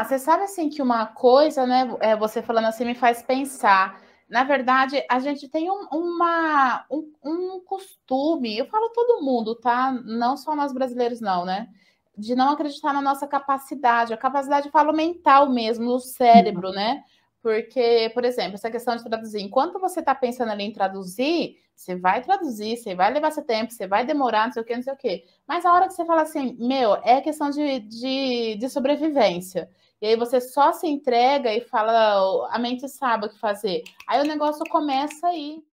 Ah, você sabe assim que uma coisa, né? É, você falando assim me faz pensar. Na verdade, a gente tem um, uma, um, um costume, eu falo todo mundo, tá? Não só nós brasileiros, não, né? De não acreditar na nossa capacidade, a capacidade, eu falo mental mesmo, no cérebro, uhum. né? Porque, por exemplo, essa questão de traduzir, enquanto você está pensando ali em traduzir, você vai traduzir, você vai levar seu tempo, você vai demorar, não sei o que, não sei o que. Mas a hora que você fala assim, meu, é questão de, de, de sobrevivência. E aí você só se entrega e fala, a mente sabe o que fazer. Aí o negócio começa aí.